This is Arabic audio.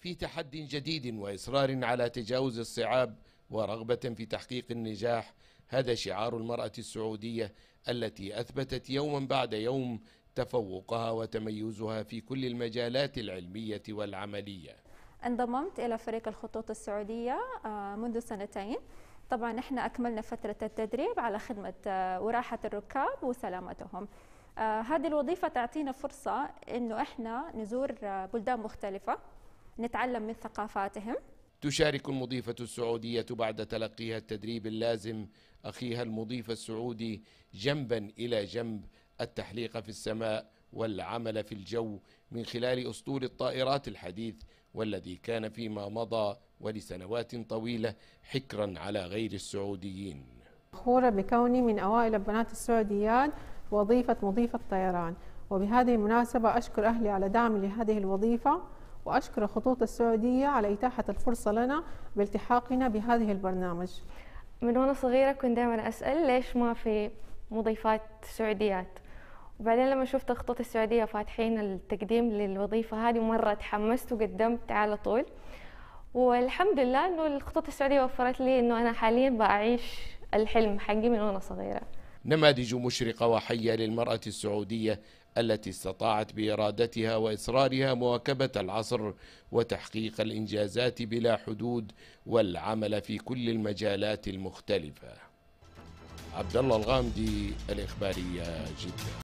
في تحدي جديد واصرار على تجاوز الصعاب ورغبه في تحقيق النجاح هذا شعار المراه السعوديه التي اثبتت يوما بعد يوم تفوقها وتميزها في كل المجالات العلميه والعمليه انضممت الى فريق الخطوط السعوديه آه، منذ سنتين طبعا احنا اكملنا فتره التدريب على خدمه آه، وراحه الركاب وسلامتهم آه، هذه الوظيفه تعطينا فرصه انه احنا نزور بلدان مختلفه نتعلم من ثقافاتهم تشارك المضيفة السعودية بعد تلقيها التدريب اللازم أخيها المضيف السعودي جنبا إلى جنب التحليق في السماء والعمل في الجو من خلال أسطول الطائرات الحديث والذي كان فيما مضى ولسنوات طويلة حكرا على غير السعوديين فخورة بكوني من أوائل البنات السعوديات وظيفة مضيفة طيران وبهذه المناسبة أشكر أهلي على دعمي لهذه الوظيفة وأشكر خطوط السعودية على إتاحة الفرصة لنا بالتحاقنا بهذه البرنامج من وأنا صغيرة كنت دائما أسأل ليش ما في مضيفات سعوديات وبعدين لما شفت خطوط السعودية فاتحين التقديم للوظيفة هذه مرة تحمست وقدمت على طول والحمد لله انه الخطوط السعوديه وفرت لي انه انا حاليا بعيش الحلم حقي من وانا صغيره نماذج مشرقه وحيه للمراه السعوديه التي استطاعت بإرادتها وإصرارها مواكبة العصر وتحقيق الإنجازات بلا حدود والعمل في كل المجالات المختلفة عبد الله الغامدي الإخبارية جدة